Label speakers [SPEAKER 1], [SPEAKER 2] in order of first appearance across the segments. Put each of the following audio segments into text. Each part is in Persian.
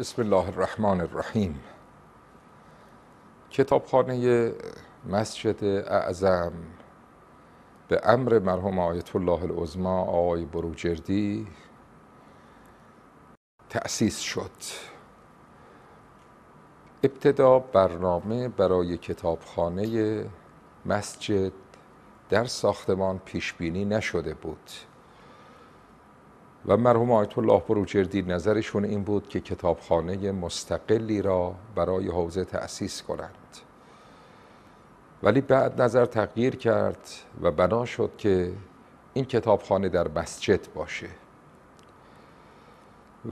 [SPEAKER 1] بسم الله الرحمن الرحیم کتابخانه مسجد اعظم به امر مرحوم آیت الله العظما آقای بروجردی تأسیس شد ابتدا برنامه برای کتابخانه مسجد در ساختمان پیش بینی نشده بود و مرحوم آیت الله بروجردی نظرشون این بود که کتابخانه مستقلی را برای حوزه تأسیس کنند ولی بعد نظر تغییر کرد و بنا شد که این کتابخانه در مسجد باشه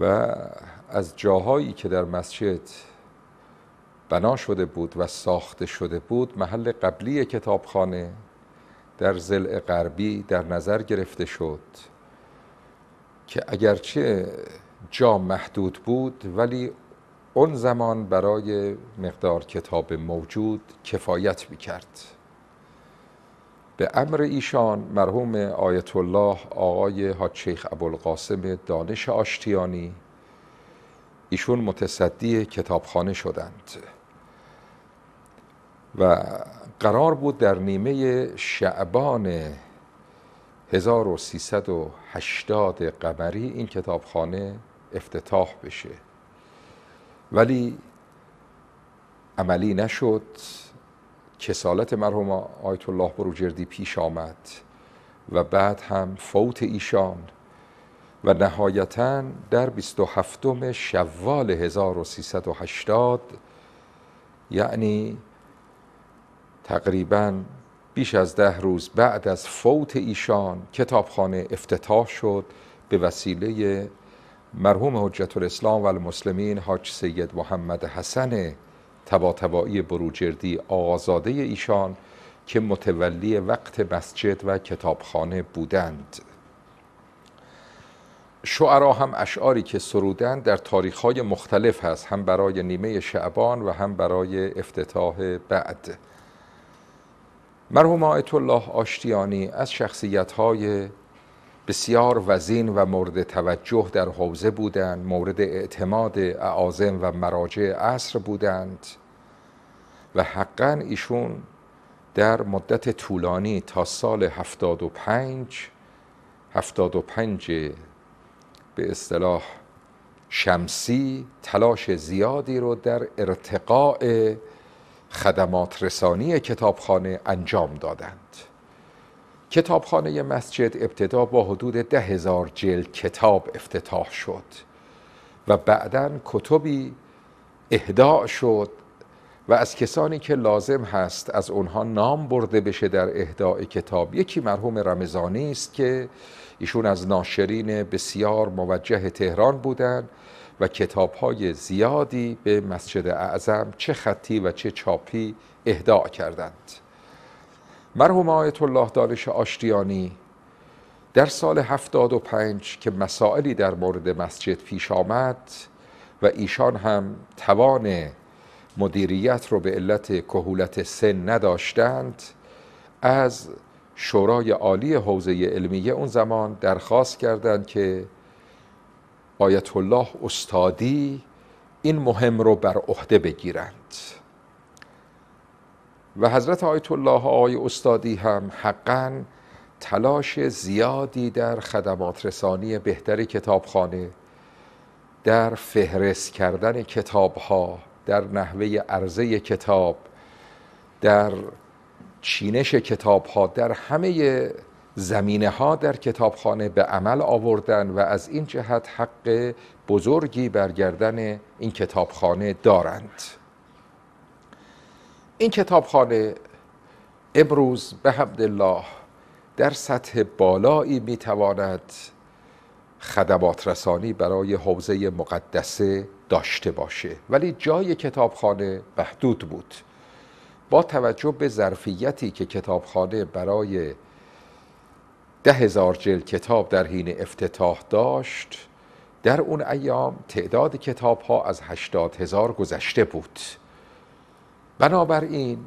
[SPEAKER 1] و از جاهایی که در مسجد بنا شده بود و ساخته شده بود محل قبلی کتابخانه در زل غربی در نظر گرفته شد که اگرچه جا محدود بود ولی اون زمان برای مقدار کتاب موجود کفایت میکرد به امر ایشان مرحوم آیت الله آقای حاج شیخ ابوالقاسم دانش آشتیانی ایشون متصدی کتابخانه شدند و قرار بود در نیمه شعبان 1380 قمری این کتابخانه افتتاح بشه ولی عملی نشد کسالت مرحوم آیت الله بروجردی پیش آمد و بعد هم فوت ایشان و نهایتا در 27 شوال 1380 یعنی تقریبا بیش از ده روز بعد از فوت ایشان کتابخانه افتتاح شد به وسیله مرحوم حجت الاسلام و المسلمین حاج سید محمد حسن تباتبایی بروجردی آزاده ایشان که متولی وقت مسجد و کتابخانه بودند شعرا هم اشعاری که سرودند در تاریخهای مختلف هست هم برای نیمه شعبان و هم برای افتتاح بعد مرحوم آیت الله آشتیانی از شخصیت های بسیار وزین و مورد توجه در حوزه بودند مورد اعتماد اعاظم و مراجع عصر بودند و حقا ایشون در مدت طولانی تا سال 75 75 به اصطلاح شمسی تلاش زیادی رو در ارتقاء خدمات رسانی کتابخانه انجام دادند کتابخانه مسجد ابتدا با حدود ده هزار جلد کتاب افتتاح شد و بعدا کتبی اهداع شد و از کسانی که لازم هست از اونها نام برده بشه در اهداع کتاب یکی مرحوم رمضانی است که ایشون از ناشرین بسیار موجه تهران بودند و کتاب های زیادی به مسجد اعظم چه خطی و چه چاپی اهداع کردند مرحوم آیت الله دانش آشتیانی در سال 75 که مسائلی در مورد مسجد پیش آمد و ایشان هم توان مدیریت رو به علت کهولت سن نداشتند از شورای عالی حوزه علمیه اون زمان درخواست کردند که آیت الله استادی این مهم رو بر عهده بگیرند و حضرت آیت الله استادی هم حقا تلاش زیادی در خدمات رسانی بهتر کتابخانه در فهرست کردن کتاب ها در نحوه عرضه کتاب در چینش کتاب ها در همه زمینه ها در کتابخانه به عمل آوردن و از این جهت حق بزرگی برگردن این کتابخانه دارند این کتابخانه امروز به الله در سطح بالایی میتواند خدمات رسانی برای حوزه مقدسه داشته باشه ولی جای کتابخانه محدود بود با توجه به ظرفیتی که کتابخانه برای ده هزار جلد کتاب در حین افتتاح داشت در اون ایام تعداد کتاب ها از هشتاد هزار گذشته بود بنابراین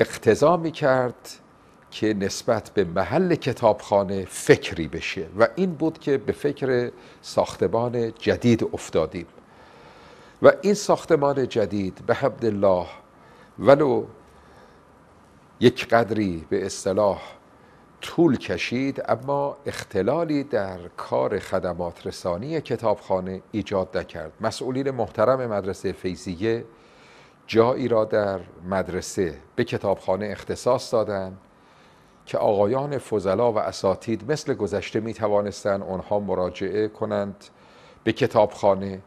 [SPEAKER 1] اقتضا می کرد که نسبت به محل کتابخانه فکری بشه و این بود که به فکر ساختمان جدید افتادیم و این ساختمان جدید به حمد الله ولو یک قدری به اصطلاح طول کشید اما اختلالی در کار خدمات رسانی کتابخانه ایجاد نکرد مسئولین محترم مدرسه فیزیه جایی را در مدرسه به کتابخانه اختصاص دادند که آقایان فضلا و اساتید مثل گذشته می توانستند آنها مراجعه کنند به کتابخانه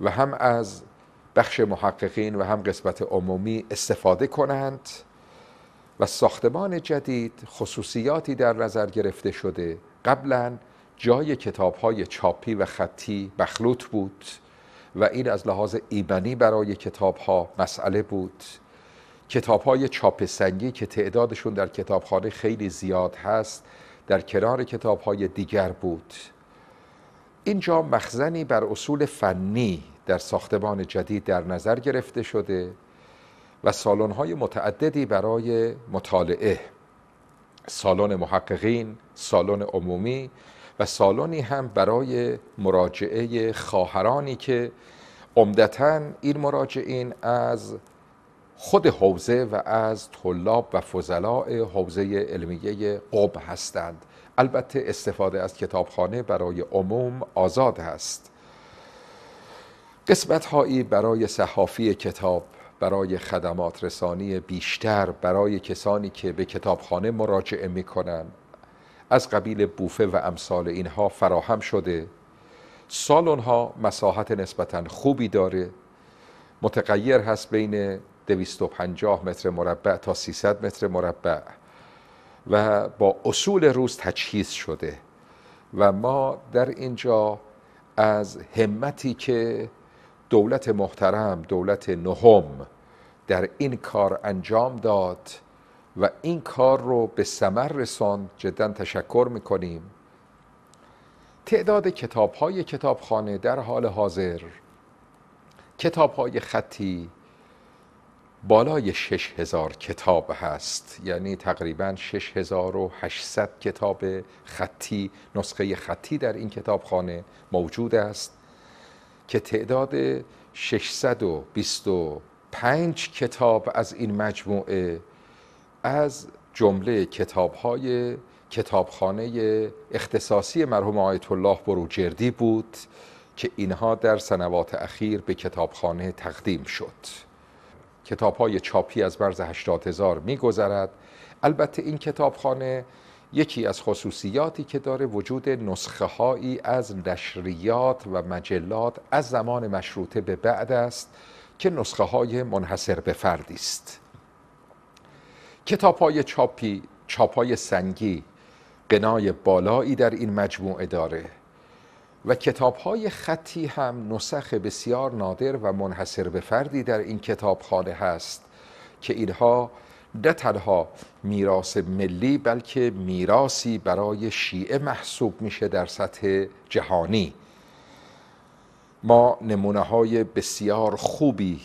[SPEAKER 1] و هم از بخش محققین و هم قسمت عمومی استفاده کنند و ساختمان جدید خصوصیاتی در نظر گرفته شده قبلا جای کتاب های چاپی و خطی مخلوط بود و این از لحاظ ایمنی برای کتاب ها مسئله بود کتاب های چاپ سنگی که تعدادشون در کتابخانه خیلی زیاد هست در کنار کتاب های دیگر بود اینجا مخزنی بر اصول فنی در ساختمان جدید در نظر گرفته شده و های متعددی برای مطالعه سالن محققین، سالن عمومی و سالنی هم برای مراجعه خواهرانی که عمدتا این مراجعین از خود حوزه و از طلاب و فضلاء حوزه علمیه قب هستند البته استفاده از کتابخانه برای عموم آزاد است. قسمت هایی برای صحافی کتاب برای خدمات رسانی بیشتر برای کسانی که به کتابخانه مراجعه می از قبیل بوفه و امثال اینها فراهم شده سالن ها مساحت نسبتا خوبی داره متغیر هست بین 250 متر مربع تا 300 متر مربع و با اصول روز تجهیز شده و ما در اینجا از همتی که دولت محترم دولت نهم در این کار انجام داد و این کار رو به سمر رساند جدا تشکر میکنیم تعداد کتاب های کتابخانه در حال حاضر کتاب های خطی بالای 6000 کتاب هست یعنی تقریبا 6800 کتاب خطی نسخه خطی در این کتابخانه موجود است که تعداد 625 کتاب از این مجموعه از جمله کتابهای کتابخانه اختصاصی مرحوم آیت الله بروجردی بود که اینها در سنوات اخیر به کتابخانه تقدیم شد کتاب چاپی از مرز 80000 هزار می گذرد. البته این کتابخانه یکی از خصوصیاتی که داره وجود نسخه هایی از نشریات و مجلات از زمان مشروطه به بعد است که نسخه های منحصر به فردی است کتاب های چاپی چاپ های سنگی قنای بالایی در این مجموعه داره و کتاب های خطی هم نسخ بسیار نادر و منحصر به فردی در این کتابخانه هست که اینها نه تنها میراث ملی بلکه میراثی برای شیعه محسوب میشه در سطح جهانی ما نمونه های بسیار خوبی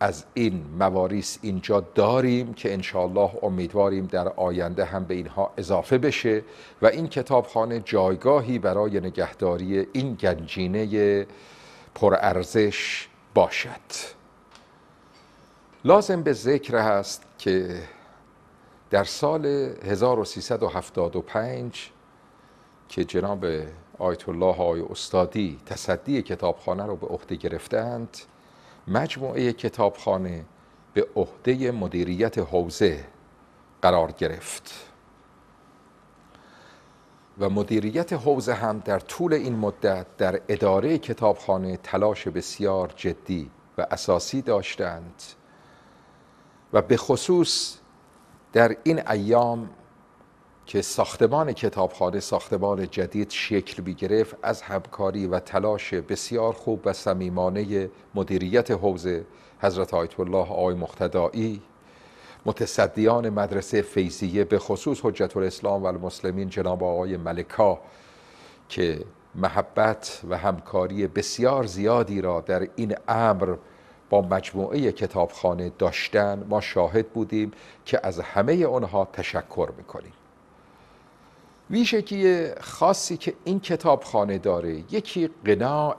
[SPEAKER 1] از این مواریس اینجا داریم که انشالله امیدواریم در آینده هم به اینها اضافه بشه و این کتابخانه جایگاهی برای نگهداری این گنجینه پرارزش باشد لازم به ذکر هست که در سال 1375 که جناب آیت الله آی استادی تصدی کتابخانه رو به عهده گرفتند مجموعه کتابخانه به عهده مدیریت حوزه قرار گرفت و مدیریت حوزه هم در طول این مدت در اداره کتابخانه تلاش بسیار جدی و اساسی داشتند و به خصوص در این ایام که ساختمان کتابخانه ساختمان جدید شکل بگرفت از همکاری و تلاش بسیار خوب و صمیمانه مدیریت حوزه حضرت آیت الله آی مقتدایی متصدیان مدرسه فیضیه به خصوص حجت الاسلام و المسلمین جناب آقای ملکا که محبت و همکاری بسیار زیادی را در این امر مجموعه کتابخانه داشتن ما شاهد بودیم که از همه آنها تشکر میکنیم ویژگی خاصی که این کتابخانه داره یکی قناع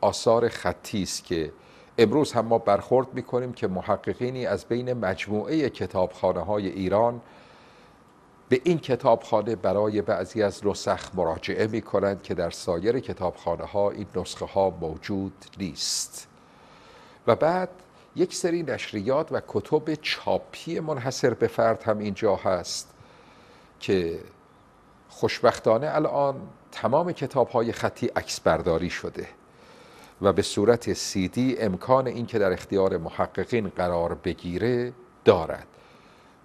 [SPEAKER 1] آثار خطی است که امروز هم ما برخورد میکنیم که محققینی از بین مجموعه کتابخانه های ایران به این کتابخانه برای بعضی از نسخ مراجعه می کنند که در سایر کتابخانه ها این نسخه ها موجود نیست و بعد یک سری نشریات و کتب چاپی منحصر به فرد هم اینجا هست که خوشبختانه الان تمام کتاب های خطی عکس برداری شده و به صورت دی امکان این که در اختیار محققین قرار بگیره دارد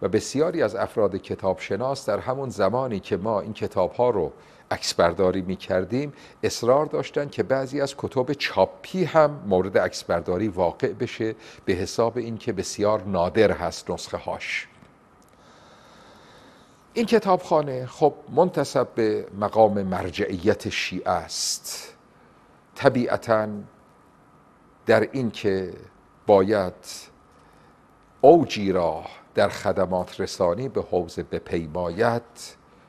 [SPEAKER 1] و بسیاری از افراد کتابشناس در همون زمانی که ما این کتاب ها رو عکسبرداری می کردیم اصرار داشتن که بعضی از کتب چاپی هم مورد عکسبرداری واقع بشه به حساب اینکه بسیار نادر هست نسخه هاش این کتابخانه خب منتصب به مقام مرجعیت شیعه است طبیعتا در اینکه باید اوجی را در خدمات رسانی به حوزه بپیماید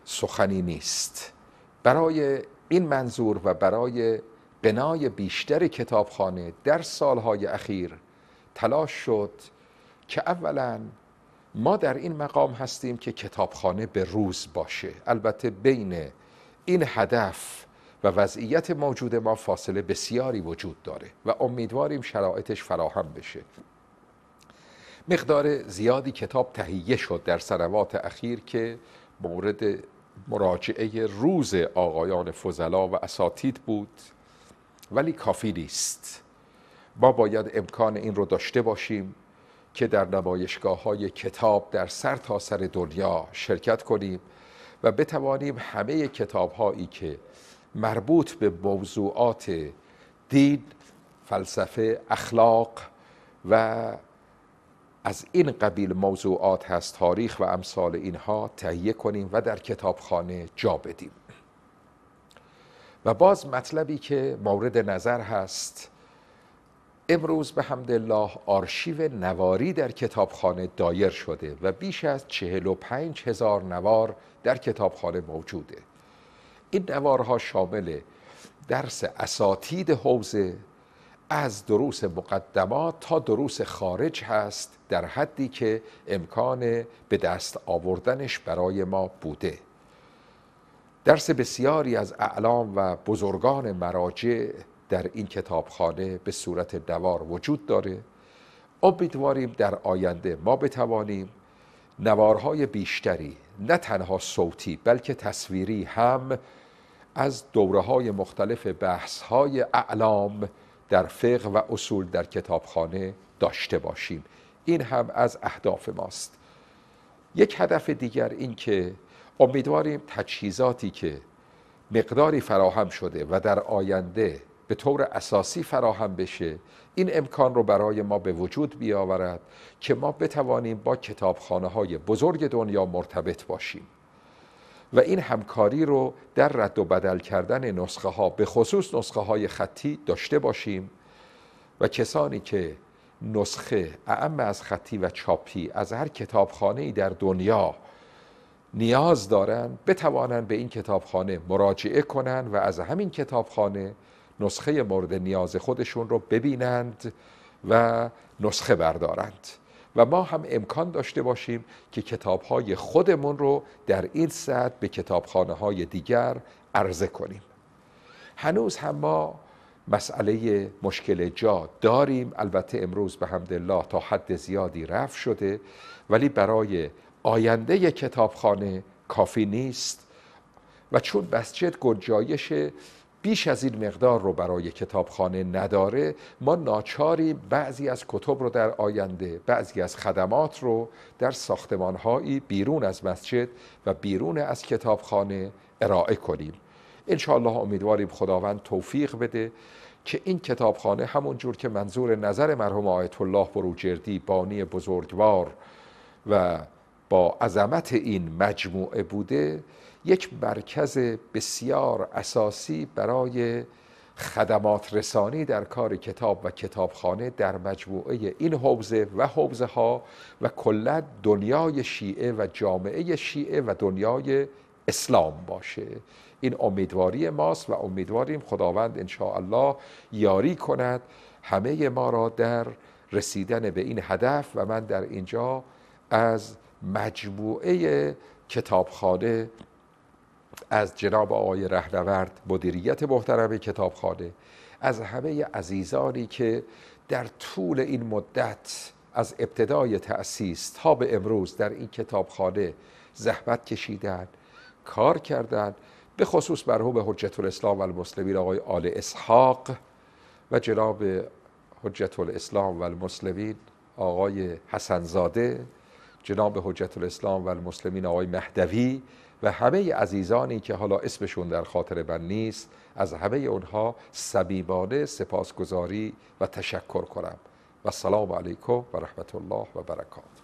[SPEAKER 1] سخنی نیست برای این منظور و برای بنای بیشتر کتابخانه در سالهای اخیر تلاش شد که اولا ما در این مقام هستیم که کتابخانه به روز باشه البته بین این هدف و وضعیت موجود ما فاصله بسیاری وجود داره و امیدواریم شرایطش فراهم بشه مقدار زیادی کتاب تهیه شد در سنوات اخیر که مورد مراجعه روز آقایان فضلا و اساتید بود ولی کافی نیست ما باید امکان این رو داشته باشیم که در نمایشگاه های کتاب در سر تا سر دنیا شرکت کنیم و بتوانیم همه کتاب هایی که مربوط به موضوعات دین، فلسفه، اخلاق و از این قبیل موضوعات هست تاریخ و امثال اینها تهیه کنیم و در کتابخانه جا بدیم و باز مطلبی که مورد نظر هست امروز به الله آرشیو نواری در کتابخانه دایر شده و بیش از پنج هزار نوار در کتابخانه موجوده این نوارها شامل درس اساتید حوزه از دروس مقدمات تا دروس خارج هست در حدی که امکان به دست آوردنش برای ما بوده درس بسیاری از اعلام و بزرگان مراجع در این کتابخانه به صورت نوار وجود داره امیدواریم در آینده ما بتوانیم نوارهای بیشتری نه تنها صوتی بلکه تصویری هم از دوره های مختلف بحث های اعلام در فقه و اصول در کتابخانه داشته باشیم این هم از اهداف ماست یک هدف دیگر این که امیدواریم تجهیزاتی که مقداری فراهم شده و در آینده به طور اساسی فراهم بشه این امکان رو برای ما به وجود بیاورد که ما بتوانیم با کتابخانه های بزرگ دنیا مرتبط باشیم و این همکاری رو در رد و بدل کردن نسخه ها به خصوص نسخه های خطی داشته باشیم و کسانی که نسخه اعم از خطی و چاپی از هر کتابخانه در دنیا نیاز دارند بتوانند به این کتابخانه مراجعه کنند و از همین کتابخانه نسخه مورد نیاز خودشون رو ببینند و نسخه بردارند و ما هم امکان داشته باشیم که کتابهای خودمون رو در این سطح به کتابخانه های دیگر عرضه کنیم هنوز هم ما مسئله مشکل جا داریم البته امروز به حمد الله تا حد زیادی رفت شده ولی برای آینده کتابخانه کافی نیست و چون مسجد گنجایش بیش از این مقدار رو برای کتابخانه نداره ما ناچاری بعضی از کتب رو در آینده بعضی از خدمات رو در ساختمانهایی بیرون از مسجد و بیرون از کتابخانه ارائه کنیم انشاءالله امیدواریم خداوند توفیق بده که این کتابخانه همون جور که منظور نظر مرحوم آیت الله بروجردی بانی بزرگوار و با عظمت این مجموعه بوده یک مرکز بسیار اساسی برای خدمات رسانی در کار کتاب و کتابخانه در مجموعه این حوزه و حوزه ها و کلا دنیای شیعه و جامعه شیعه و دنیای اسلام باشه این امیدواری ماست و امیدواریم خداوند الله یاری کند همه ما را در رسیدن به این هدف و من در اینجا از مجموعه کتابخانه از جناب آقای رهنورد مدیریت محترم کتابخانه از همه عزیزانی که در طول این مدت از ابتدای تأسیس تا به امروز در این کتابخانه زحمت کشیدن کار کردند به خصوص مرحوم حجت الاسلام و المسلمین آقای آل اسحاق و جناب حجت الاسلام والمسلمین المسلمین آقای حسنزاده جناب حجت الاسلام و المسلمین آقای مهدوی و همه عزیزانی که حالا اسمشون در خاطر من نیست از همه اونها صمیمانه سپاسگزاری و تشکر کنم و سلام علیکم و رحمت الله و برکات